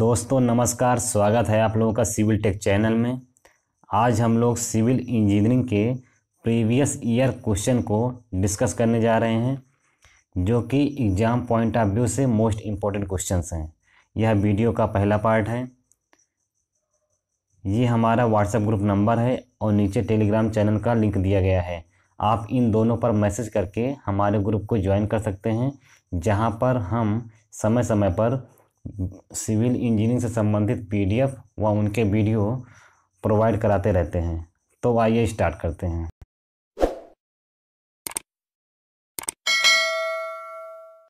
दोस्तों नमस्कार स्वागत है आप लोगों का सिविल टेक चैनल में आज हम लोग सिविल इंजीनियरिंग के प्रीवियस ईयर क्वेश्चन को डिस्कस करने जा रहे हैं जो कि एग्ज़ाम पॉइंट ऑफ व्यू से मोस्ट इम्पोर्टेंट क्वेश्चन हैं यह वीडियो का पहला पार्ट है ये हमारा व्हाट्सएप ग्रुप नंबर है और नीचे टेलीग्राम चैनल का लिंक दिया गया है आप इन दोनों पर मैसेज करके हमारे ग्रुप को ज्वाइन कर सकते हैं जहाँ पर हम समय समय पर सिविल इंजीनियरिंग से संबंधित पीडीएफ व उनके वीडियो प्रोवाइड कराते रहते हैं तो आइए स्टार्ट करते हैं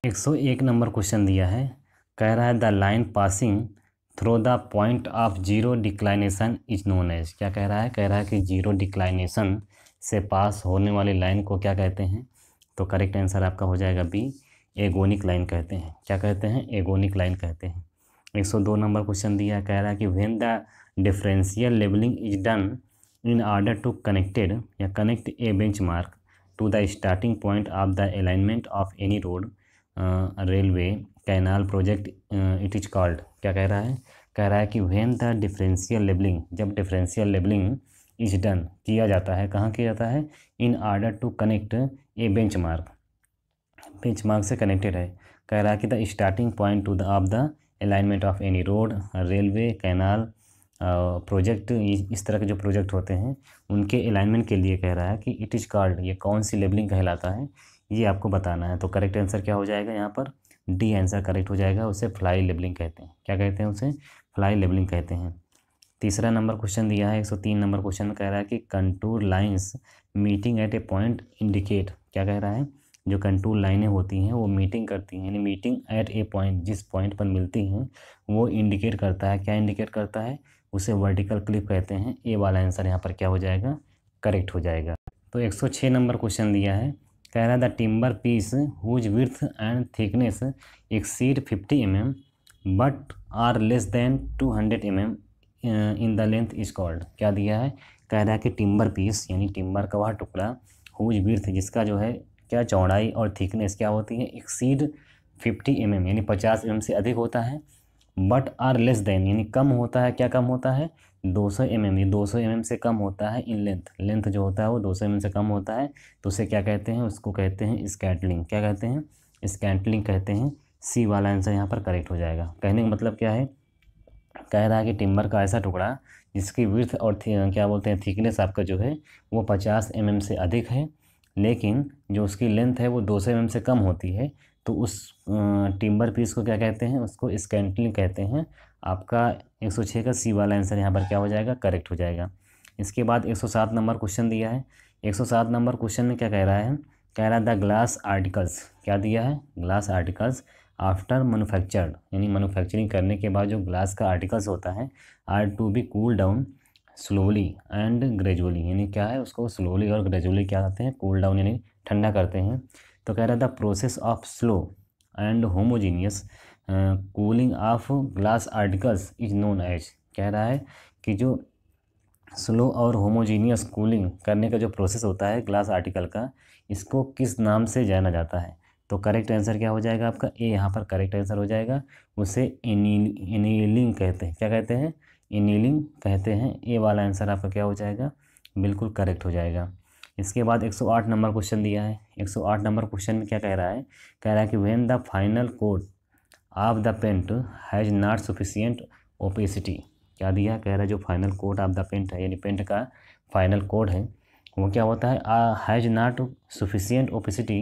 एक सौ एक नंबर क्वेश्चन दिया है कह रहा है the line passing through the point of zero declination is known as क्या कह रहा है कह रहा है कि जीरो डिक्लाइनेशन से पास होने वाली लाइन को क्या कहते हैं तो करेक्ट आंसर आपका हो जाएगा बी एगोनिक लाइन कहते हैं क्या कहते हैं एगोनिक लाइन कहते हैं 102 नंबर क्वेश्चन दिया कह रहा है कि when the differential levelling is done in order to connected या connect a bench mark to the starting point of the alignment of any road railway canal project it is called क्या कह रहा है कह रहा है कि व्हेन द डिफरेंशियल लेबलिंग जब डिफरेंशियल लेबलिंग इज डन किया जाता है कहाँ किया जाता है in order to connect a bench mark bench mark से कनेक्टेड है कह रहा है कि the starting point to the of the alignment of any road railway canal project इस तरह के जो प्रोजेक्ट होते हैं उनके अलाइनमेंट के लिए कह रहा है कि इट इज़ कॉल्ड ये कौन सी लेबलिंग कहलाता है ये आपको बताना है तो करेक्ट आंसर क्या हो जाएगा यहाँ पर डी आंसर करेक्ट हो जाएगा उसे फ्लाई लेबलिंग कहते हैं क्या कहते हैं उसे फ्लाई लेबलिंग कहते हैं तीसरा नंबर क्वेश्चन दिया है एक नंबर क्वेश्चन कह रहा है कि contour lines meeting at a point indicate क्या कह रहा है जो कंट्रोल लाइनें होती हैं वो मीटिंग करती हैं यानी मीटिंग एट ए पॉइंट जिस पॉइंट पर मिलती हैं वो इंडिकेट करता है क्या इंडिकेट करता है उसे वर्टिकल क्लिप कहते हैं ए वाला आंसर यहाँ पर क्या हो जाएगा करेक्ट हो जाएगा तो 106 नंबर क्वेश्चन दिया है कह रहा है the timber piece whose width and thickness exceed fifty M M but are less than two hundred M M in the length is called क्या दिया है कह रहा है कि टिम्बर पीस यानी टिम्बर का वह टुकड़ा हुज विर्थ जिसका जो है क्या चौड़ाई और थिकनेस क्या होती है एक्सीड 50 एम mm, यानी 50 एम mm से अधिक होता है बट आर लेस देन यानी कम होता है क्या कम होता है 200 सौ एम एम ये दो सौ mm से कम होता है इन लेंथ लेंथ जो होता है वो 200 सौ mm से कम होता है तो उसे क्या कहते हैं उसको कहते हैं स्कैटलिंग क्या कहते हैं स्कैटलिंग कहते हैं सी वाला आंसर यहाँ पर करेक्ट हो जाएगा कहने का मतलब क्या है कह रहा है कि टिम्बर का ऐसा टुकड़ा जिसकी विर्थ और क्या बोलते हैं थिकनेस आपका जो है वो पचास एम mm से अधिक है लेकिन जो उसकी लेंथ है वो दो सौ एम से कम होती है तो उस टिम्बर पीस को क्या कहते हैं उसको स्कैंटलिंग कहते हैं आपका एक सौ छः का सी वाला आंसर यहाँ पर क्या हो जाएगा करेक्ट हो जाएगा इसके बाद एक सौ सात नंबर क्वेश्चन दिया है एक सौ सात नंबर क्वेश्चन में क्या कह रहा है कह रहा है द ग्लास आर्टिकल्स क्या दिया है ग्लास आर्टिकल्स आफ्टर मैनुफैक्चर्ड यानी मैनुफैक्चरिंग करने के बाद जो ग्लास का आर्टिकल्स होता है are to be cool down slowly and gradually यानी क्या है उसको स्लोली और ग्रेजुअली क्या करते हैं कूल डाउन यानी ठंडा करते हैं तो कह रहा था process of slow and homogeneous cooling of glass articles is known as कह रहा है कि जो स्लो और होमोजीनियस कूलिंग करने का जो प्रोसेस होता है ग्लास आर्टिकल का इसको किस नाम से जाना जाता है तो करेक्ट आंसर क्या हो जाएगा आपका ए यहाँ पर करेक्ट आंसर हो जाएगा उसे एनीलिंग कहते हैं क्या कहते हैं इनीलिंग कहते हैं ए वाला आंसर आपका क्या हो जाएगा बिल्कुल करेक्ट हो जाएगा इसके बाद 108 नंबर क्वेश्चन दिया है 108 नंबर क्वेश्चन में क्या कह रहा है कह रहा है कि when the final coat of the paint has not sufficient opacity क्या दिया कह रहा है जो final coat of the paint है यानी पेंट का फाइनल कोड है वो क्या होता है has not sufficient opacity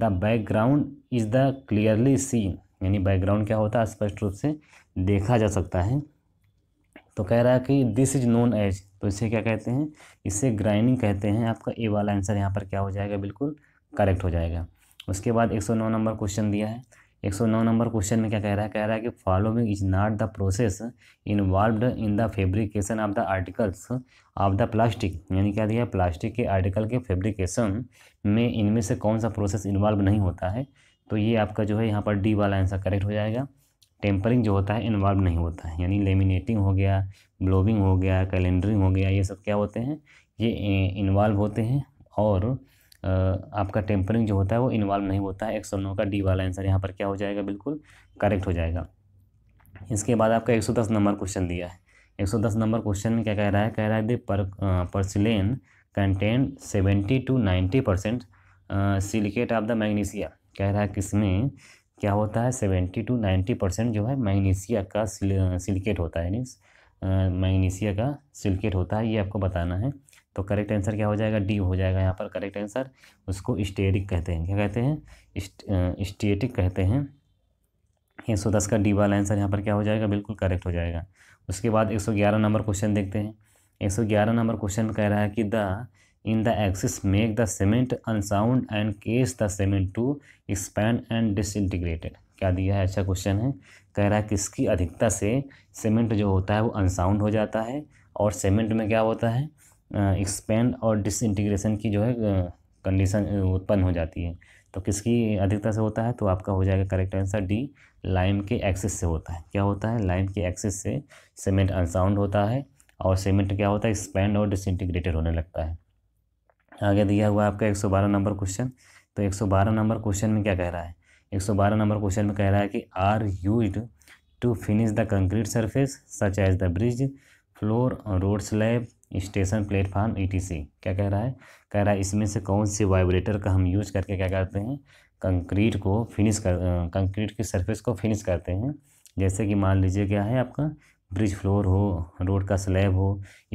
the background is the clearly seen यानी बैकग्राउंड क्या होता है स्पष्ट रूप से देखा जा सकता है तो कह रहा है कि दिस इज़ नोन एज तो इसे क्या कहते हैं इसे ग्राइंडिंग कहते हैं आपका ए वाला आंसर यहाँ पर क्या हो जाएगा बिल्कुल करेक्ट हो जाएगा उसके बाद 109 नंबर क्वेश्चन दिया है 109 नंबर क्वेश्चन में क्या कह रहा है कह रहा है कि following is not the process involve in the fabrication of the articles of the plastic यानी क्या दिया प्लास्टिक के आर्टिकल के फेब्रिकेशन में इनमें से कौन सा प्रोसेस इन्वॉल्व नहीं होता है तो ये आपका जो है यहाँ पर डी वाला आंसर करेक्ट हो जाएगा टेम्परिंग जो होता है इन्वॉल्व नहीं होता है यानी लेमिनेटिंग हो गया ब्लोविंग हो गया कैलेंडरिंग हो गया ये सब क्या होते हैं ये इन्वॉल्व होते हैं और आपका टेम्परिंग जो होता है वो इन्वॉल्व नहीं होता है एक सौ नौ का डी वाला आंसर यहाँ पर क्या हो जाएगा बिल्कुल करेक्ट हो जाएगा इसके बाद आपका एक सौ दस नंबर क्वेश्चन दिया है एक सौ दस नंबर क्वेश्चन में क्या कह रहा है कह रहा है द पर porcelain seventy to ninety percent silicate of the magnesia कह रहा है किसमें क्या होता है सेवेंटी टू नाइन्टी परसेंट जो है मैग्नीशिया का सिल, सिलिकेट होता है मीन्स मैग्नीशिया का सिलिकेट होता है ये आपको बताना है तो करेक्ट आंसर क्या हो जाएगा डी हो जाएगा यहाँ पर करेक्ट आंसर उसको स्टेरिक कहते हैं क्या कहते हैं स्टेटिक कहते हैं एक सौ दस का डी वाला आंसर यहाँ पर क्या हो जाएगा बिल्कुल करेक्ट हो जाएगा उसके बाद एक सौ ग्यारह नंबर क्वेश्चन देखते हैं एक सौ ग्यारह नंबर क्वेश्चन कह रहा है कि the in the excess make the cement unsound and cause the cement to expand and disintegrated क्या दिया है अच्छा क्वेश्चन है कह रहा है कि इसकी अधिकता से सीमेंट जो होता है वो अनसाउंड हो जाता है और सीमेंट में क्या होता है एक्सपेंड और डिसइंटीग्रेशन की जो है कंडीशन उत्पन्न हो जाती है तो किसकी अधिकता से होता है तो आपका हो जाएगा करेक्ट आंसर डी लाइम के एक्सिस से होता है क्या होता है लाइम के एक्सिस से सीमेंट अनसाउंड होता है और सीमेंट क्या होता है एक्सपैंड और डिसइंटीग्रेटेड होने लगता है आगे दिया हुआ आपका एक सौ बारह नंबर क्वेश्चन तो एक सौ बारह नंबर क्वेश्चन में क्या कह रहा है एक सौ बारह नंबर क्वेश्चन में कह रहा है कि are use to finish the concrete surface such as the bridge floor road slab station platform ETC क्या कह रहा है कह रहा है इसमें से कौन से वाइब्रेटर का हम यूज करके क्या करते हैं कंक्रीट को फिनिश कर कंक्रीट की सरफेस को फिनिश करते हैं जैसे कि मान लीजिए क्या है आपका ब्रिज फ्लोर हो रोड का स्लैब हो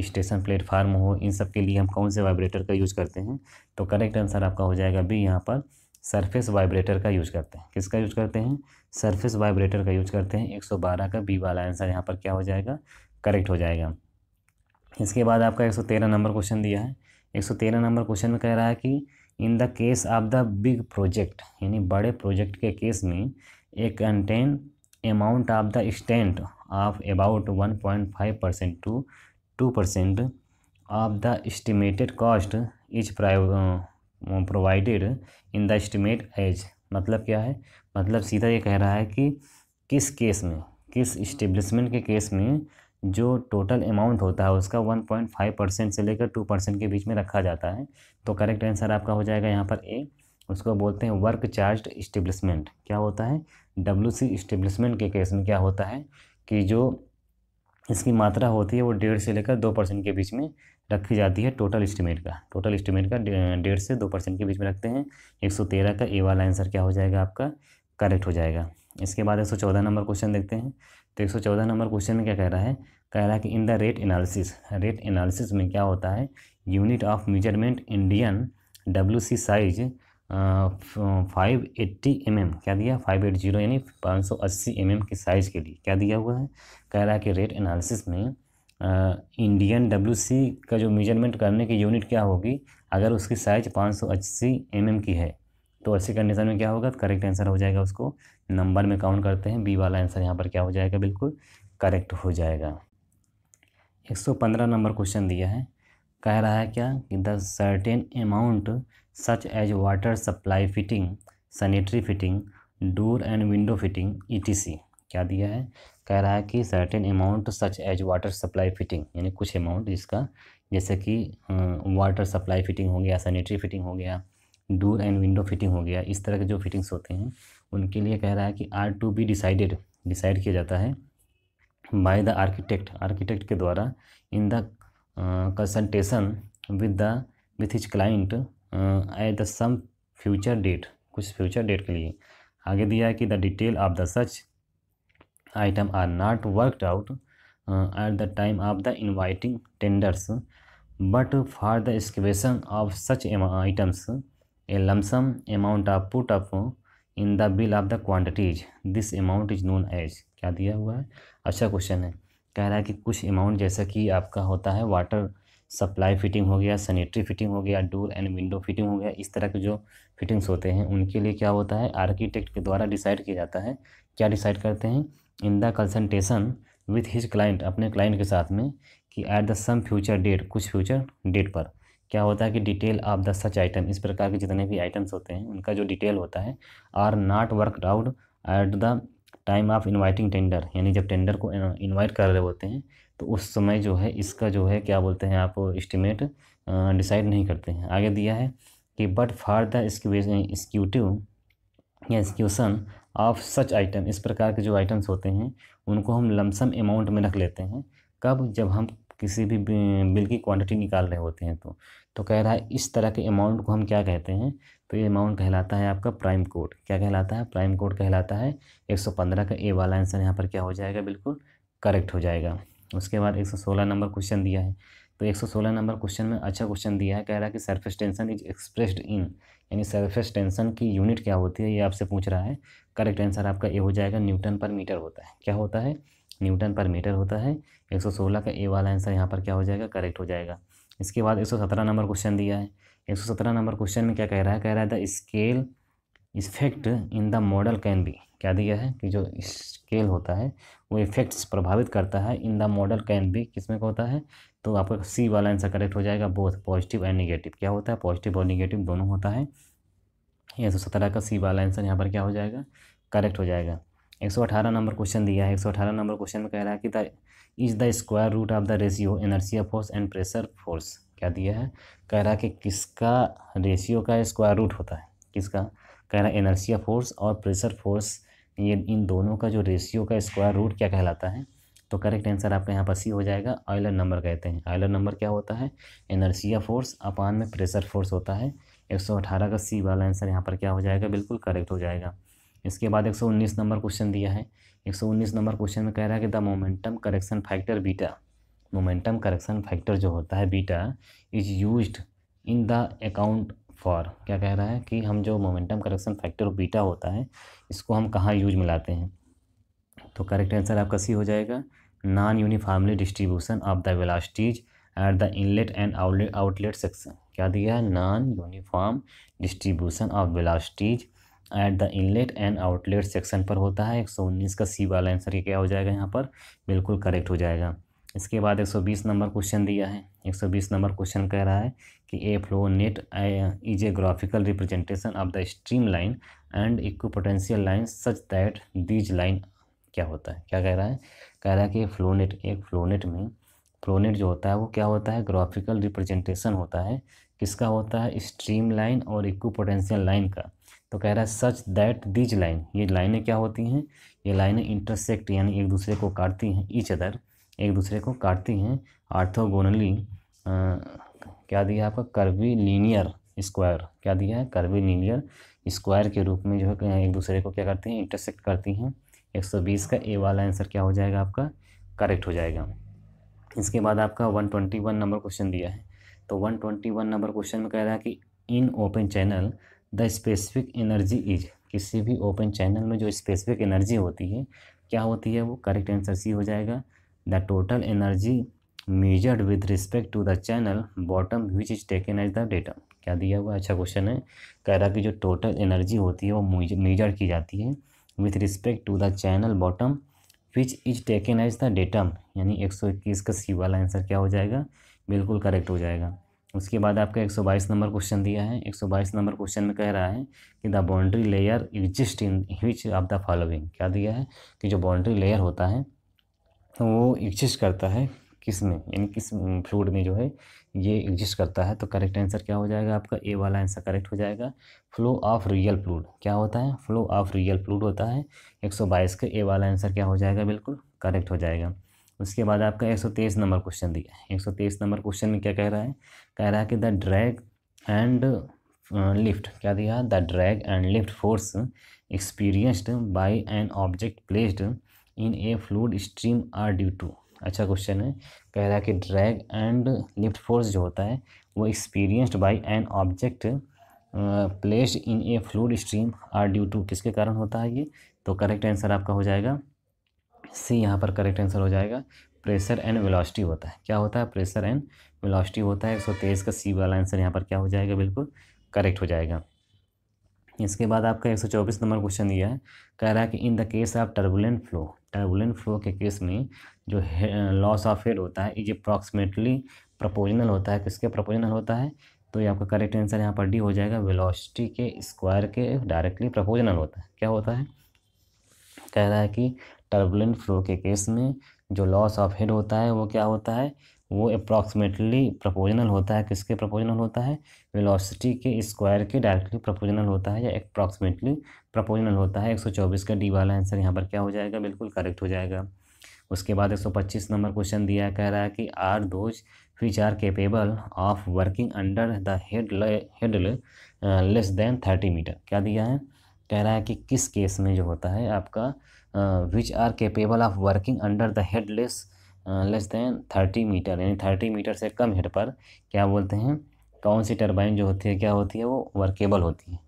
स्टेशन प्लेटफार्म हो इन सब के लिए हम कौन से वाइब्रेटर का यूज़ करते हैं तो करेक्ट आंसर आपका हो जाएगा बी यहाँ पर सरफेस वाइब्रेटर का यूज़ करते हैं किसका यूज़ करते हैं सरफेस वाइब्रेटर का यूज़ करते हैं 112 का बी वाला आंसर यहाँ पर क्या हो जाएगा करेक्ट हो जाएगा इसके बाद आपका 113 नंबर क्वेश्चन दिया है 113 नंबर क्वेश्चन में कह रहा है कि in the case of the big project यानी बड़े प्रोजेक्ट के केस में एक contain amount of the extent one point 1.5 percent to 2 percent of the estimated cost is provided in the estimate as मतलब क्या है मतलब सीधा ये कह रहा है कि किस केस में किस इस्टेब्लिशमेंट के केस में जो टोटल अमाउंट होता है उसका 1.5 परसेंट से लेकर 2 परसेंट के बीच में रखा जाता है तो करेक्ट आंसर आपका हो जाएगा यहाँ पर ए उसको बोलते हैं वर्क चार्ज इस्टेब्लिशमेंट क्या होता है डब्ल्यूसी सी इस्टेब्लिशमेंट के केस में क्या होता है कि जो इसकी मात्रा होती है वो डेढ़ से लेकर दो परसेंट के बीच में रखी जाती है टोटल इस्टीमेट का टोटल इस्टीमेट का डेढ़ से दो परसेंट के बीच में रखते हैं एक सौ तेरह का ए वाला आंसर क्या हो जाएगा आपका करेक्ट हो जाएगा इसके बाद एक सौ चौदह नंबर क्वेश्चन देखते हैं तो एक सौ चौदह नंबर क्वेश्चन में क्या कह रहा है कह रहा है कि in the rate analysis rate analysis में क्या होता है unit of measurement Indian W C size five eighty M M क्या दिया फाइव एट जीरो यानी पाँच सौ अस्सी एम एम के साइज़ के लिए क्या दिया हुआ है कह रहा है कि रेट एनालिसिस में इंडियन डब्ल्यू सी का जो मेजरमेंट करने की यूनिट क्या होगी अगर उसकी साइज पाँच सौ अस्सी एम एम की है तो ऐसी कंडीशन में क्या होगा करेक्ट आंसर हो जाएगा उसको नंबर में काउंट करते हैं बी वाला आंसर यहाँ पर क्या हो जाएगा बिल्कुल करेक्ट हो जाएगा एक सौ पंद्रह नंबर क्वेश्चन दिया है कह रहा है क्या कि the certain amount such as water supply fitting sanitary fitting door and window fitting E क्या दिया है कह रहा है कि certain amount such as water supply fitting यानी कुछ अमाउंट जिसका जैसे कि वाटर सप्लाई फिटिंग हो गया सैनिटरी फिटिंग हो गया डोर एंड विंडो फिटिंग हो गया इस तरह के जो फिटिंग्स होते हैं उनके लिए कह रहा है कि are to be decided decide किया जाता है बाय द आर्किटेक्ट आर्किटेक्ट के द्वारा in the consultation with the with his client at the some future date कुछ फ्यूचर डेट के लिए आगे दिया है कि the detail of the such item are not worked out at the time of the inviting tenders but for the excavation of such items a lump sum amount of put up in the bill of the quantities this amount is known as क्या दिया हुआ है अच्छा question है कह रहा है कि कुछ अमाउंट जैसा कि आपका होता है वाटर सप्लाई फिटिंग हो गया सैनिटरी फिटिंग हो गया डोर एंड विंडो फिटिंग हो गया इस तरह के जो फिटिंग्स होते हैं उनके लिए क्या होता है आर्किटेक्ट के द्वारा डिसाइड किया जाता है क्या डिसाइड करते हैं in the consultation with his client अपने क्लाइंट के साथ में कि at the some future date कुछ फ्यूचर डेट पर क्या होता है कि detail of the such item इस प्रकार के जितने भी आइटम्स होते हैं उनका जो डिटेल होता है are not worked out at the time of inviting tender यानी जब टेंडर को इनवाइट कर रहे होते हैं तो उस समय जो है इसका जो है क्या बोलते हैं आप इस्टीमेट डिसाइड नहीं करते हैं आगे दिया है कि बट फार द एक्सक्यूटिव या एक्सक्यूसन ऑफ सच आइटम इस प्रकार के जो आइटम्स होते हैं उनको हम लमसम अमाउंट में रख लेते हैं कब जब हम किसी भी बिल की क्वांटिटी निकाल रहे होते हैं तो तो कह रहा है इस तरह के अमाउंट को हम क्या कहते हैं तो ये अमाउंट कहलाता है आपका प्राइम कोड क्या कहलाता है प्राइम कोड कहलाता है 115 का ए वाला आंसर यहाँ पर क्या हो जाएगा बिल्कुल करेक्ट हो जाएगा उसके बाद 116 नंबर क्वेश्चन दिया है तो 116 नंबर क्वेश्चन में अच्छा क्वेश्चन दिया है कह रहा है कि surface tension is expressed in यानी सरफेस टेंशन की यूनिट क्या होती है ये आपसे पूछ रहा है करेक्ट आंसर आपका ए हो जाएगा न्यूटन पर मीटर होता है क्या होता है न्यूटन पर मीटर होता है 116 का ए वाला आंसर यहाँ पर क्या हो जाएगा करेक्ट हो जाएगा इसके बाद 117 नंबर क्वेश्चन दिया है 117 नंबर क्वेश्चन में क्या कह रहा है कह रहा है the scale effect in the model can be क्या दिया है कि जो स्केल होता है वो इफेक्ट्स प्रभावित करता है in the model can be किस में होता है तो आपका सी वाला आंसर करेक्ट हो जाएगा बोथ पॉजिटिव एंड निगेटिव क्या होता है पॉजिटिव और निगेटिव दोनों होता है एक सौ सत्रह का सी वाला आंसर यहाँ पर क्या हो जाएगा करेक्ट हो जाएगा एक सौ अठारह नंबर क्वेश्चन दिया है एक सौ अठारह नंबर क्वेश्चन में कह रहा है कि the is the square root of the ratio inertia force and pressure force क्या दिया है कह रहा है कि किसका रेशियो का स्क्वायर रूट होता है किसका कह रहा है एनर्सिया फोर्स और प्रेशर फोर्स ये इन दोनों का जो रेशियो का स्क्वायर रूट क्या कहलाता है तो करेक्ट आंसर आपका यहाँ पर सी हो जाएगा आयलर नंबर कहते हैं आयलर नंबर क्या होता है एनर्सिया फोर्स अपान में प्रेशर फोर्स होता है 118 का सी वाला आंसर यहाँ पर क्या हो जाएगा बिल्कुल करेक्ट हो जाएगा इसके बाद 119 नंबर क्वेश्चन दिया है 119 नंबर क्वेश्चन में कह रहा है कि the momentum correction factor beta momentum correction factor जो होता है beta is use in the account for क्या कह रहा है कि हम जो मोमेंटम करेक्शन फैक्टर बीटा होता है इसको हम कहाँ यूज में लाते हैं तो करेक्ट आंसर आपका सी हो जाएगा non uniformly distribution of the velocities at the inlet and outlet outlet section क्या दिया है non uniform distribution of velocities at the inlet and outlet section पर होता है 119 का सी वाला आंसर क्या हो जाएगा यहाँ पर बिल्कुल करेक्ट हो जाएगा इसके बाद 120 नंबर क्वेश्चन दिया है 120 नंबर क्वेश्चन कह रहा है कि a a flow a graphical representation of the stream line and and potential line such that these line क्या होता है क्या कह रहा है कह रहा है कि फ्लोनेट एक फ्लोनेट में फ्लोनेट जो होता है वो क्या होता है ग्राफिकल रिप्रेजेंटेशन होता है किसका होता है स्ट्रीम लाइन और इक्वपोटेंशियल लाइन का तो कह रहा है सच दैट दीज लाइन ये लाइनें क्या होती हैं ये लाइनें इंटरसेक्ट यानी एक दूसरे को काटती हैं ईच अदर एक दूसरे को काटती हैं आर्थोगोनली क्या दिया है आपका कर्वी लीनियर स्क्वायर क्या दिया है कर्वी लीनियर स्क्वायर के रूप में जो है एक दूसरे को क्या करती हैं इंटरसेक्ट करती हैं 120 का ए वाला आंसर क्या हो जाएगा आपका करेक्ट हो जाएगा इसके बाद आपका 121 नंबर क्वेश्चन दिया है तो 121 नंबर क्वेश्चन में कह रहा है कि in open channel the specific energy is किसी भी ओपन चैनल में जो स्पेसिफिक एनर्जी होती है क्या होती है वो करेक्ट आंसर सी हो जाएगा the total energy measured with respect to the channel bottom which is taken as the data क्या दिया हुआ अच्छा क्वेश्चन है कह रहा कि जो टोटल एनर्जी होती है वो मेजर की जाती है with respect to the channel bottom which is taken as the datum यानी एक सौ इक्कीस का सी वाला आंसर क्या हो जाएगा बिल्कुल करेक्ट हो जाएगा उसके बाद आपका एक सौ बाईस नंबर क्वेश्चन दिया है एक सौ बाईस नंबर क्वेश्चन में कह रहा है कि the boundary layer exist in which of the following क्या दिया है कि जो बाउंड्री लेयर होता है वो एग्जिस्ट करता है किस में यानी किस फ्लूड में जो है ये एग्जिस्ट करता है तो करेक्ट आंसर क्या हो जाएगा आपका ए वाला आंसर करेक्ट हो जाएगा फ्लो ऑफ रियल फ्लूड क्या होता है फ्लो ऑफ रियल फ्लूड होता है 122 का ए वाला आंसर क्या हो जाएगा बिल्कुल करेक्ट हो जाएगा उसके बाद आपका तेईस नंबर क्वेश्चन दिया है तेईस नंबर क्वेश्चन में क्या कह रहा है कह रहा है कि द ड्रैग एंड लिफ्ट क्या दिया the drag and lift force experienced by an object placed in a fluid stream are due to अच्छा क्वेश्चन है कह रहा है कि ड्रैग एंड लिफ्ट फोर्स जो होता है वो experienced by an object placed in a fluid stream are due to किसके कारण होता है ये तो करेक्ट आंसर आपका हो जाएगा सी यहाँ पर करेक्ट आंसर हो जाएगा प्रेशर एंड वेलोसिटी होता है क्या होता है प्रेशर एंड वेलोसिटी होता है एक सौ तेईस का सी वाला आंसर यहाँ पर क्या हो जाएगा बिल्कुल करेक्ट हो जाएगा इसके बाद आपका एक सौ चौबीस नंबर क्वेश्चन दिया है कह रहा है कि in the case of turbulent flow turbulent flow के केस में जो लॉस ऑफ हेड होता है इज अप्रॉक्सीमेटली प्रपोजनल होता है किसके प्रपोजनल होता है तो ये आपका करेक्ट आंसर यहाँ पर डी हो जाएगा वेलोसिटी के स्क्वायर के डायरेक्टली प्रपोजनल होता है क्या होता है कह रहा है कि टर्बुलेंट फ्लो के केस में जो लॉस ऑफ हेड होता है वो क्या होता है वो अप्रॉक्सीमेटली प्रपोजनल होता है किसके प्रपोजनल होता है वेलोसिटी के स्क्वायर के डायरेक्टली प्रपोजनल होता है या अप्रॉक्सीमेटली प्रपोजनल होता है 124 का डी वाला आंसर यहाँ पर क्या हो जाएगा बिल्कुल करेक्ट हो जाएगा उसके बाद एक नंबर क्वेश्चन दिया कह रहा है कि are those which are capable of working under the head head less than thirty metre क्या दिया है कह रहा है कि किस केस में जो होता है आपका which are capable of working under the head less less than thirty metre यानी थर्टी मीटर से कम हेड पर क्या बोलते हैं कौन सी टर्बाइन जो होती है क्या होती है वो वर्केबल होती है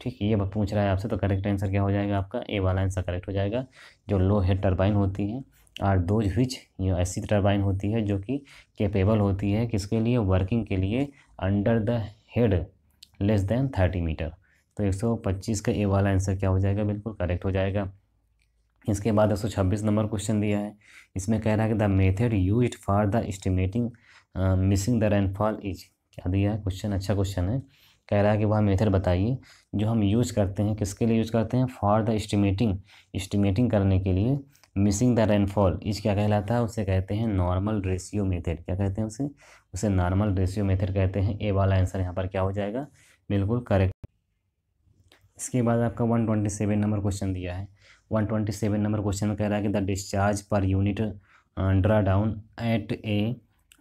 ठीक है ये पूछ रहा है आपसे तो करेक्ट आंसर क्या हो जाएगा आपका ए वाला आंसर करेक्ट हो जाएगा जो लो हेड टर्बाइन होती है आर दोज विच ये ऐसी टर्बाइन होती है जो कि कैपेबल होती है किसके लिए वर्किंग के लिए under the head less than thirty metre तो एक सौ पच्चीस का ए वाला आंसर क्या हो जाएगा बिल्कुल करेक्ट हो जाएगा इसके बाद एक सौ छब्बीस नंबर क्वेश्चन दिया है इसमें कह रहा है कि the method use for the estimating missing the rainfall is क्या दिया है क्वेश्चन अच्छा क्वेश्चन है कह रहा है कि वह मेथड बताइए जो हम यूज़ करते हैं किसके लिए यूज़ करते हैं फॉर द एस्टिमेटिंग एस्टिमेटिंग करने के लिए मिसिंग द रेनफॉल इस क्या कहलाता है उसे कहते हैं नॉर्मल रेशियो मेथड क्या कहते हैं उसे उसे नॉर्मल रेशियो मेथड कहते हैं ए वाला आंसर यहाँ पर क्या हो जाएगा बिल्कुल करेक्ट इसके बाद आपका one twenty seven number question दिया है one twenty seven number question में कह रहा है कि the discharge per unit draw down at a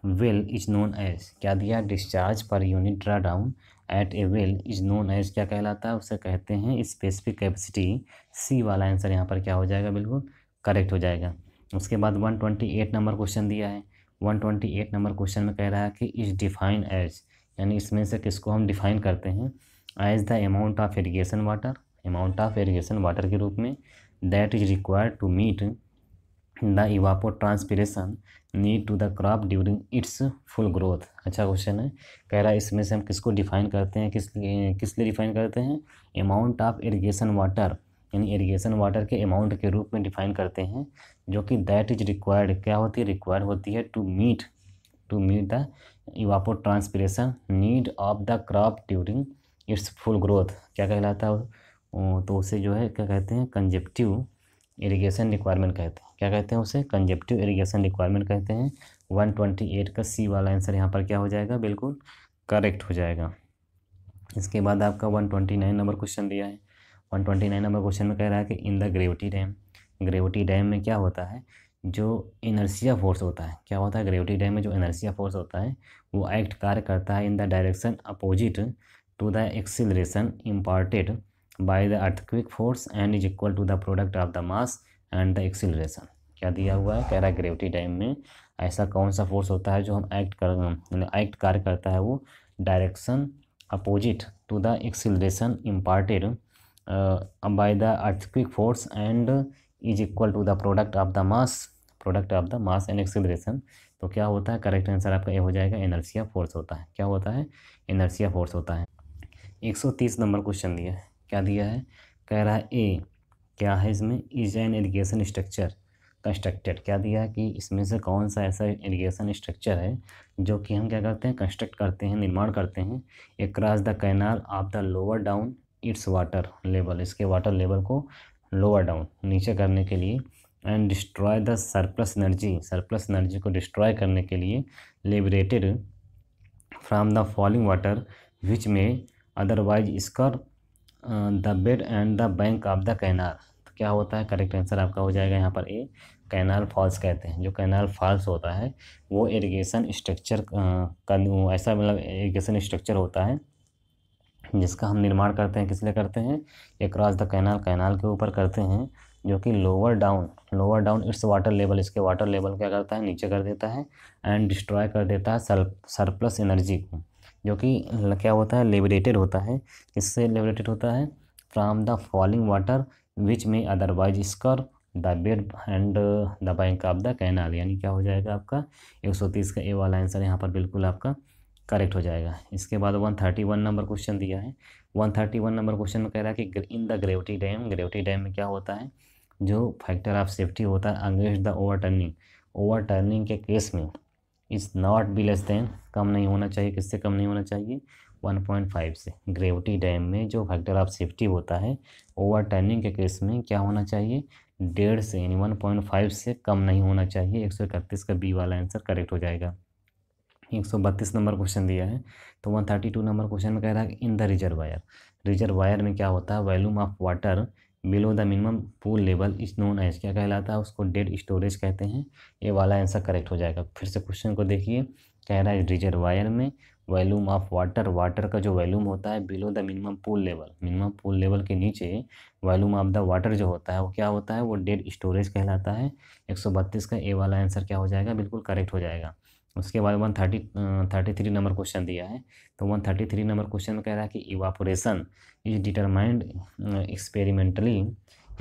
well is known as क्या दिया discharge per unit draw down at a well is known as क्या कहलाता है उसे कहते हैं स्पेसिफिक कैपेसिटी सी वाला आंसर यहाँ पर क्या हो जाएगा बिल्कुल करेक्ट हो जाएगा उसके बाद 128 नंबर क्वेश्चन दिया है 128 नंबर क्वेश्चन में कह रहा है कि इज डिफाइन एज यानी इसमें से किसको हम डिफाइन करते हैं as the amount of irrigation water amount of irrigation water के रूप में that is required to meet the evapotranspiration need to the crop during its full growth अच्छा क्वेश्चन है कह रहा है इसमें से हम किसको डिफाइन करते हैं किस किस लिए डिफाइन करते हैं अमाउंट ऑफ इरीगेशन वाटर यानी इरीगेशन वाटर के अमाउंट के रूप में डिफाइन करते हैं जो कि दैट इज रिक्वायर्ड क्या होती है रिक्वायर्ड होती है to meet to meet the evapotranspiration need of the crop during its full growth क्या कहलाता है तो उसे जो है क्या कहते हैं कंजेप्टिव इरीगेशन रिक्वायरमेंट कहते हैं क्या कहते हैं उसे कंजेप्टिव इरीगेशन रिक्वायरमेंट कहते हैं वन ट्वेंटी एट का सी वाला आंसर यहाँ पर क्या हो जाएगा बिल्कुल करेक्ट हो जाएगा इसके बाद आपका one twenty nine number question दिया है one twenty nine number question में कह रहा है कि in the gravity dam gravity dam में क्या होता है जो इनर्सिया फोर्स होता है क्या होता है ग्रेविटी डैम में जो इनर्सिया फोर्स होता है वो एक्ट कार्य करता है in the direction opposite to the acceleration imparted by the earthquake force and is equal to the product of the mass and the acceleration क्या दिया हुआ है कह रहा है ग्रेविटी डैम में ऐसा कौन सा फोर्स होता है जो हम एक्ट कर एक्ट कार्य करता है वो direction opposite to the acceleration imparted uh, by the earthquake force and is equal to the product of the mass product of the mass and acceleration तो क्या होता है करेक्ट आंसर आपका ए हो जाएगा एनर्सिया फोर्स होता है क्या होता है एनर्सिया फोर्स होता है 130 नंबर क्वेश्चन दिया है क्या दिया है कह रहा है ए क्या है इसमें is an irrigation structure constructed क्या दिया है कि इसमें से कौन सा ऐसा इरीगेशन स्ट्रक्चर है जो कि हम क्या करते हैं कंस्ट्रक्ट करते हैं निर्माण करते हैं एक cross the canal of the lower down its water level इसके वाटर लेवल को लोअर डाउन नीचे करने के लिए and destroy the surplus energy surplus energy को डिस्ट्रॉय करने के लिए liberated from the falling water which में otherwise scour the bed and the bank of the canal तो क्या होता है करेक्ट आंसर आपका हो जाएगा यहाँ पर ए कैनाल फॉल्स कहते हैं जो कैनाल फॉल्स होता है वो इरीगेशन स्ट्रक्चर का ऐसा मतलब इरीगेशन स्ट्रक्चर होता है जिसका हम निर्माण करते हैं किस लिए करते हैं एक्रॉस द कैनाल कैनाल के ऊपर करते हैं जो कि lower down lower down its water level इसके वाटर लेवल क्या करता है नीचे कर देता है एंड डिस्ट्रॉय कर देता है सर सरप्लस एनर्जी को जो कि क्या होता है लिबरेटेड होता है इससे लिबरेटेड होता है from the falling water which में otherwise scour the bed and the bank of the canal यानी क्या हो जाएगा आपका एक सौ तीस का ए वाला आंसर यहाँ पर बिल्कुल आपका करेक्ट हो जाएगा इसके बाद 131 नंबर क्वेश्चन दिया है 131 नंबर क्वेश्चन में कह रहा है कि in the gravity dam gravity dam में क्या होता है जो फैक्टर ऑफ सेफ्टी होता है against the overturning overturning के केस में is not be less than कम नहीं होना चाहिए किससे कम नहीं होना चाहिए 1.5 से ग्रेविटी डैम में जो फैक्टर ऑफ सेफ्टी होता है ओवर टर्निंग के केस में क्या होना चाहिए डेढ़ से यानी फाइव से कम नहीं होना चाहिए एक सौ इकतीस का बी वाला आंसर करेक्ट हो जाएगा एक सौ बत्तीस नंबर क्वेश्चन दिया है तो one thirty two number question में कह रहा है इन द रिजर्वायर रिजर्वायर में क्या होता है volume of water below the minimum pool level is known as क्या कहलाता है उसको डेड स्टोरेज कहते हैं ये वाला आंसर करेक्ट हो जाएगा फिर से क्वेश्चन को देखिए कह रहा है रिजर्वायर में वॉल्यूम ऑफ वाटर वाटर का जो वॉल्यूम होता है below the minimum pool level minimum pool level के नीचे वॉल्यूम ऑफ द वाटर जो होता है वो क्या होता है वो डेड स्टोरेज कहलाता है 132 का ए वाला आंसर क्या हो जाएगा बिल्कुल करेक्ट हो जाएगा उसके बाद one thirty thirty three number question दिया है तो one thirty three number question कह रहा है कि evaporation is determined experimentally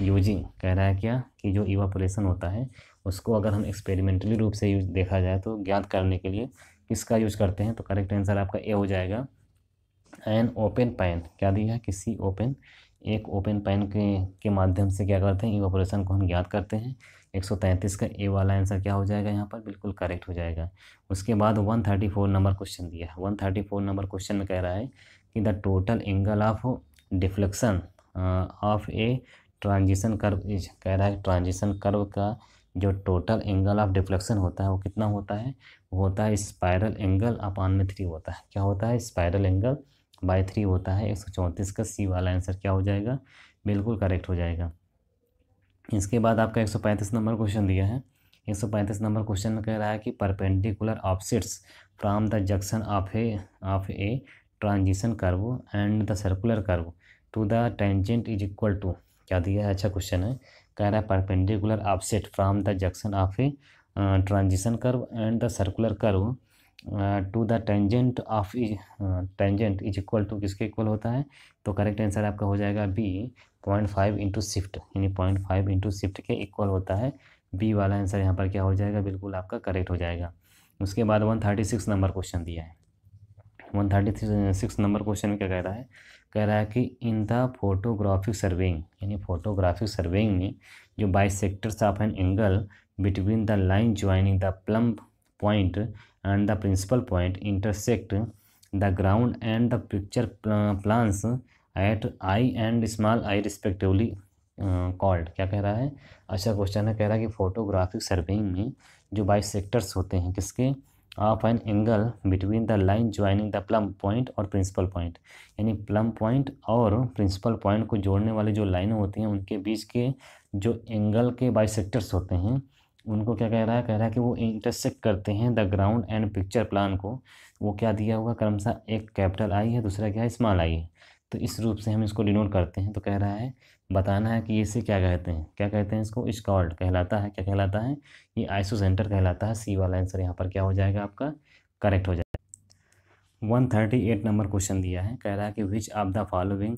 using कह रहा है क्या कि जो इवापोरेशन होता है उसको अगर हम एक्सपेरिमेंटली रूप से यूज देखा जाए तो ज्ञात करने के लिए किसका यूज करते हैं तो करेक्ट आंसर आपका ए हो जाएगा एन ओपन पैन क्या दिया है किसी ओपन एक ओपन पैन के के माध्यम से क्या करते हैं इवापोरेशन को हम ज्ञात करते हैं 133 का ए वाला आंसर क्या हो जाएगा यहाँ पर बिल्कुल करेक्ट हो जाएगा उसके बाद 134 नंबर क्वेश्चन दिया है 134 नंबर क्वेश्चन में कह रहा है कि the total angle of deflection of a transition curve is कह रहा है ट्रांजिशन कर्व का जो टोटल एंगल ऑफ डिफ्लेक्शन होता है वो कितना होता है वो होता है स्पायरल एंगल अपान में थ्री होता है क्या होता है स्पायरल एंगल बाय थ्री होता है एक सौ चौंतीस का सी वाला आंसर क्या हो जाएगा बिल्कुल करेक्ट हो जाएगा इसके बाद आपका एक नंबर क्वेश्चन दिया है एक नंबर क्वेश्चन में कह रहा है कि perpendicular offsets from the junction of a of a transition curve and the circular curve to the tangent is equal to क्या दिया है अच्छा क्वेश्चन है कह रहा है perpendicular offset from the junction of a transition curve and the circular curve to the tangent of tangent is equal to किसके equal होता है तो करेक्ट आंसर आपका हो जाएगा B point five into shift यानी पॉइंट फाइव इंटू शिफ्ट के equal होता है बी वाला आंसर यहाँ पर क्या हो जाएगा बिल्कुल आपका करेक्ट हो जाएगा उसके बाद one thirty six number question दिया है one thirty six number question में क्या कह रहा है कह रहा है कि इन द फोटोग्राफिक सर्वेइंग यानी फोटोग्राफिक सर्वेइंग में जो bisectors of an angle between the line joining the plumb point and the principal point intersect the ground and the picture plans at I and small I respectively called क्या कह रहा है अच्छा question है कह रहा है कि फोटोग्राफिक सर्वेइंग में जो बाई सेक्टर्स होते हैं किसके of an angle between the line joining the plumb point और प्रिंसिपल पॉइंट यानी प्लम पॉइंट और प्रिंसिपल पॉइंट को जोड़ने वाली जो लाइनें होती हैं उनके बीच के जो एंगल के बाई सेक्टर्स होते हैं उनको क्या कह रहा है कह रहा है कि वो इंटरसेक्ट करते हैं the ground and picture plan को वो क्या दिया हुआ क्रमशः एक कैपिटल आई है दूसरा क्या है स्मॉल आई है तो इस रूप से हम इसको डिनोट करते हैं तो कह रहा है बताना है कि इसे क्या कहते हैं क्या कहते हैं इसको स्कॉल्ड कहलाता है क्या कहलाता है ये आइसो सेंटर कहलाता है सी वाला आंसर यहाँ पर क्या हो जाएगा आपका करेक्ट हो जाएगा one thirty eight number question दिया है कह रहा है कि which of the following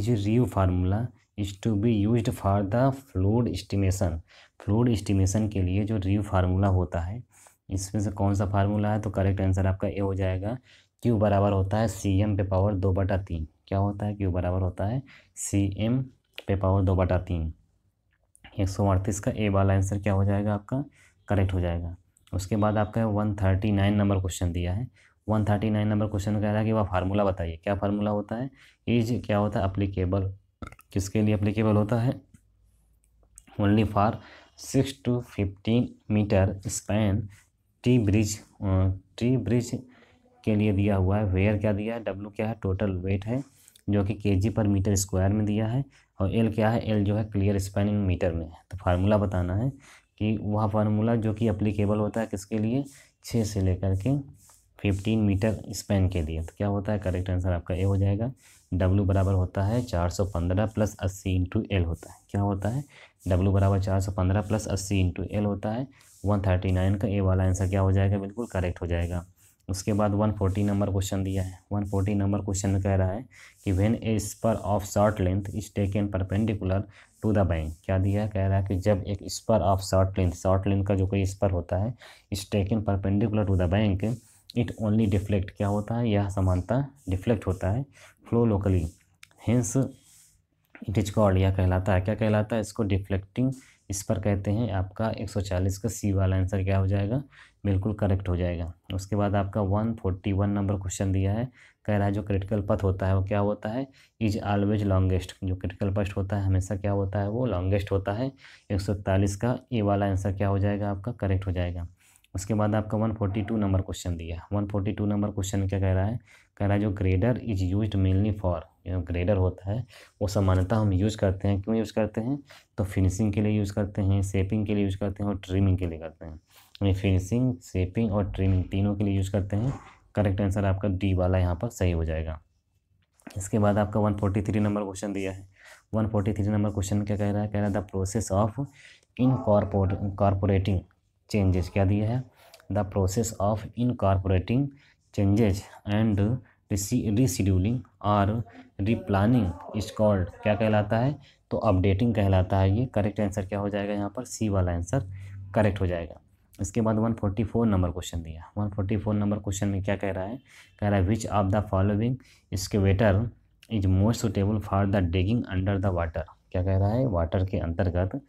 is Ryve formula is to be use for the flood estimation flood estimation के लिए जो रिव फार्मूला होता है इसमें से कौन सा फार्मूला है तो करेक्ट आंसर आपका ए हो जाएगा क्यू बराबर होता है सी एम पे पावर दो बटा तीन क्या होता है क्यू बराबर होता है सी एम पे पावर दो बटा तीन एक सौ अड़तीस का ए वाला आंसर क्या हो जाएगा आपका करेक्ट हो जाएगा उसके बाद आपका one thirty nine number question दिया है one thirty nine number question कह रहा है कि वह फार्मूला बताइए क्या फार्मूला होता है इज क्या होता है अप्लीकेबल किसके लिए अप्लीकेबल होता है only for six to fifteen metre span T bridge T bridge के लिए दिया हुआ है वेयर क्या दिया है डब्ल्यू क्या है टोटल वेट है जो कि के जी पर मीटर स्क्वायर में दिया है और एल क्या है एल जो है क्लियर स्पेनिंग मीटर में है तो फार्मूला बताना है कि वह फार्मूला जो कि अप्लीकेबल होता है किसके लिए छः से लेकर के फिफ्टीन मीटर स्पैन के लिए तो क्या होता है करेक्ट आंसर आपका ए हो जाएगा डब्लू बराबर होता है चार सौ पंद्रह प्लस अस्सी इंटू एल होता है क्या होता है डब्लू बराबर चार सौ पंद्रह प्लस अस्सी इंटू एल होता है वन थर्टी नाइन का ए वाला आंसर क्या हो जाएगा बिल्कुल करेक्ट हो जाएगा उसके बाद 140 नंबर क्वेश्चन दिया है 140 नंबर क्वेश्चन कह रहा है कि when a spur of short length is taken perpendicular to the bank क्या दिया है कह रहा है कि जब एक spur of short length short length का जो कोई स्पर होता है is taken perpendicular to the bank it only deflect क्या होता है यह समानता डिफ्लेक्ट होता है flow locally hence it is called यह कहलाता है क्या कहलाता है इसको डिफ्लेक्टिंग इस पर कहते हैं आपका 140 का सी वाला आंसर क्या हो जाएगा बिल्कुल करेक्ट हो जाएगा उसके बाद आपका one forty one number question दिया है कह रहा है जो क्रिटिकल पथ होता है वो क्या होता है इज ऑलवेज लॉन्गेस्ट जो क्रिटिकल पथ होता है हमेशा क्या होता है वो लॉन्गेस्ट होता है एक का ए वाला आंसर क्या हो जाएगा आपका करेक्ट हो जाएगा उसके बाद आपका one forty two number question दिया one forty two number question क्या कह रहा है कह रहा है जो grader is use mainly for जो ग्रेडर होता है वो सामान्यतः हम यूज़ करते हैं क्यों यूज़ करते हैं तो फिनिशिंग के लिए यूज़ करते हैं सेपिंग के लिए यूज़ करते हैं और ट्रिमिंग के लिए करते हैं यानी फिनिशिंग सेपिंग और ट्रिमिंग तीनों के लिए यूज़ करते हैं करेक्ट आंसर आपका डी वाला यहाँ पर सही हो जाएगा इसके बाद आपका one forty three number question दिया है one forty three number question क्या कह रहा है कह रहा है the process of incorporating changes क्या दिया है the process of incorporating changes and rescheduling और रिप्लानिंग is कॉल्ड क्या कहलाता है तो अपडेटिंग कहलाता है ये करेक्ट आंसर क्या हो जाएगा यहाँ पर सी वाला आंसर करेक्ट हो जाएगा इसके बाद 144 नंबर क्वेश्चन दिया 144 नंबर क्वेश्चन में क्या कह रहा है कह रहा है which of the following excavator is most suitable for the digging under the water क्या कह रहा है वाटर के अंतर्गत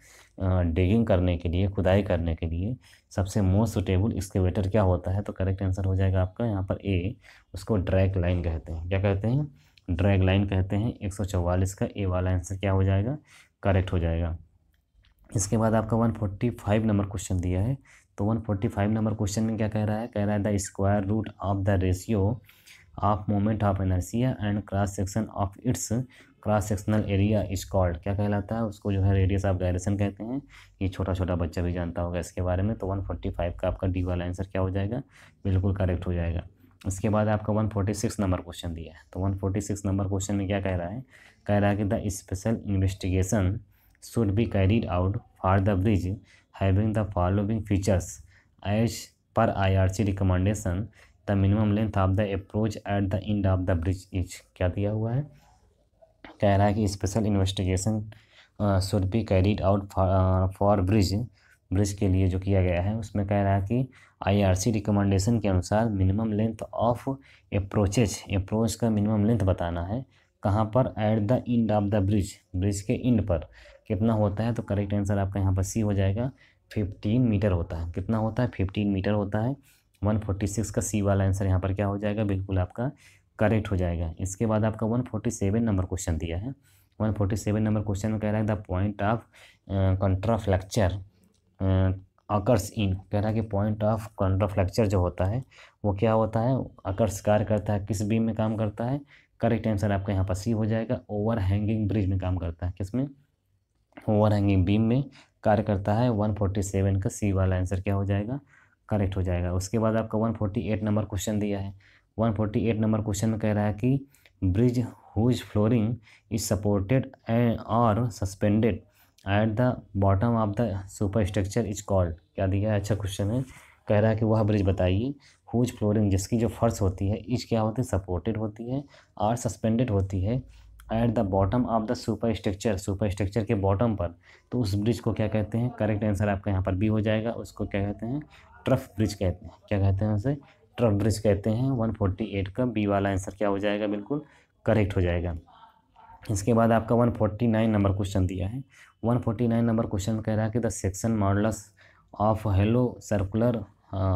डिगिंग करने के लिए खुदाई करने के लिए सबसे मोस्ट सुटेबल एक्सकेवेटर क्या होता है तो करेक्ट आंसर हो जाएगा आपका यहाँ पर ए उसको ड्रैग लाइन कहते हैं क्या कहते हैं ड्रैग लाइन कहते हैं एक का ए वाला आंसर क्या हो जाएगा करेक्ट हो जाएगा इसके बाद आपका फाइव नंबर क्वेश्चन दिया है तो 145 नंबर क्वेश्चन में क्या कह रहा है कह रहा है the square root of the ratio of moment of inertia and cross section of its cross sectional area is called क्या कहलाता है उसको जो है रेडियस ऑफ गायरेसन कहते हैं ये छोटा छोटा बच्चा भी जानता होगा इसके बारे में तो 145 का आपका डी वाला आंसर क्या हो जाएगा बिल्कुल करेक्ट हो जाएगा इसके बाद आपका 146 नंबर क्वेश्चन दिया है तो 146 नंबर क्वेश्चन में क्या कह रहा है कह रहा है कि the special investigation should out for the bridge having the following features as per I R C recommendation the minimum length of the approach at the end of the bridge is क्या दिया हुआ है कह रहा है कि special investigation should be carried out for bridge bridge के लिए जो किया गया है उसमें कह रहा है कि आईआरसी रिकमेंडेशन के अनुसार minimum length of approaches approach का मिनिमम लेंथ बताना है कहाँ पर at the end of the bridge bridge के इंड पर कितना होता है तो करेक्ट आंसर आपका यहाँ पर सी हो जाएगा फिफ्टीन मीटर होता है कितना होता है फिफ्टीन मीटर होता है वन फोर्टी सिक्स का सी वाला आंसर यहाँ पर क्या हो जाएगा बिल्कुल आपका करेक्ट हो जाएगा इसके बाद आपका one forty seven number question दिया है one forty seven number question में कह रहा है the point of contraflexure occurs in कह रहा है कि पॉइंट ऑफ कंट्राफ्लेक्चर जो होता है वो क्या होता है अकर्स कार्य करता है किस बीम में काम करता है करेक्ट आंसर आपका यहाँ पर सी हो जाएगा ओवर हैंगिंग ब्रिज में काम करता है किसमें ओवर हैंगिंग बीम में कार्य करता है वन फोर्टी सेवन का सी वाला आंसर क्या हो जाएगा करेक्ट हो जाएगा उसके बाद आपका 148 नंबर क्वेश्चन दिया है 148 नंबर क्वेश्चन में कह रहा है कि bridge whose flooring is supported and और suspended at the bottom of the superstructure is called क्या दिया है अच्छा क्वेश्चन है कह रहा है कि वह ब्रिज बताइए हुज फ्लोरिंग जिसकी जो फर्श होती है इज क्या होती है सपोर्टेड होती है और सस्पेंडेड होती है at the bottom of the superstructure superstructure के बॉटम पर तो उस ब्रिज को क्या कहते हैं करेक्ट आंसर आपका यहाँ पर बी हो जाएगा उसको क्या कहते हैं ट्रफ ब्रिज कहते हैं क्या कहते हैं उसे ट्रफ ब्रिज कहते हैं वन फोर्टी एट का बी वाला आंसर क्या हो जाएगा बिल्कुल करेक्ट हो जाएगा इसके बाद आपका one forty nine number question दिया है one forty nine number question कह रहा है कि the section modulus of hollow circular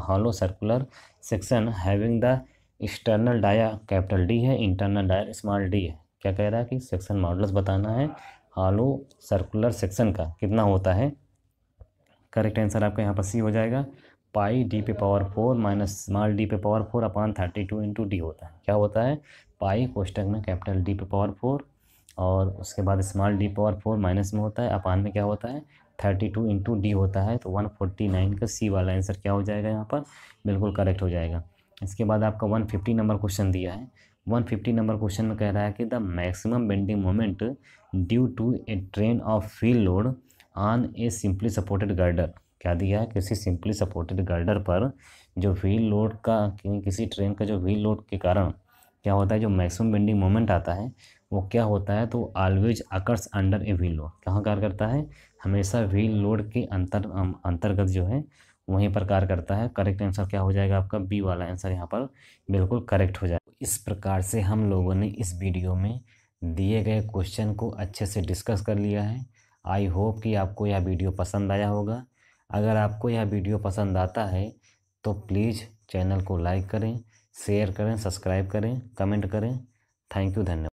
hollow circular section having the external dia capital D है इंटरनल डायर स्मॉल डी है क्या कह रहा है कि सेक्शन मॉडल्स बताना है हॉलो सर्कुलर सेक्शन का कितना होता है करेक्ट आंसर आपका यहाँ पर सी हो जाएगा पाई डी पे power four minus small D पे power four upon thirty two into D होता है क्या होता है पाई कोष्टक में कैपिटल डी पे पावर फोर और उसके बाद small D power four minus में होता है अपान में क्या होता है थर्टी टू इंटू डी होता है तो वन फोर्टी नाइन का सी वाला आंसर क्या हो जाएगा यहाँ पर बिल्कुल करेक्ट हो जाएगा इसके बाद आपका वन फिफ्टी नंबर क्वेश्चन दिया है वन फिफ्टी नंबर क्वेश्चन में कह रहा है कि the maximum bending moment due to a train of wheel load on a simply supported girder क्या दिया है किसी सिंपली सपोर्टेड गर्डर पर जो व्हील लोड का किसी ट्रेन का जो व्हील लोड के कारण क्या होता है जो मैक्सिमम बेंडिंग मोमेंट आता है वो क्या होता है तो always occurs under a wheel load कहाँ कार्य करता है हमेशा व्हील लोड के अंतर अंतर्गत जो है वहीं पर कार्य करता है करेक्ट आंसर क्या हो जाएगा आपका बी वाला आंसर यहाँ पर बिल्कुल करेक्ट हो जाएगा इस प्रकार से हम लोगों ने इस वीडियो में दिए गए क्वेश्चन को अच्छे से डिस्कस कर लिया है आई होप कि आपको यह वीडियो पसंद आया होगा अगर आपको यह वीडियो पसंद आता है तो प्लीज़ चैनल को लाइक करें शेयर करें सब्सक्राइब करें कमेंट करें थैंक यू धन्यवाद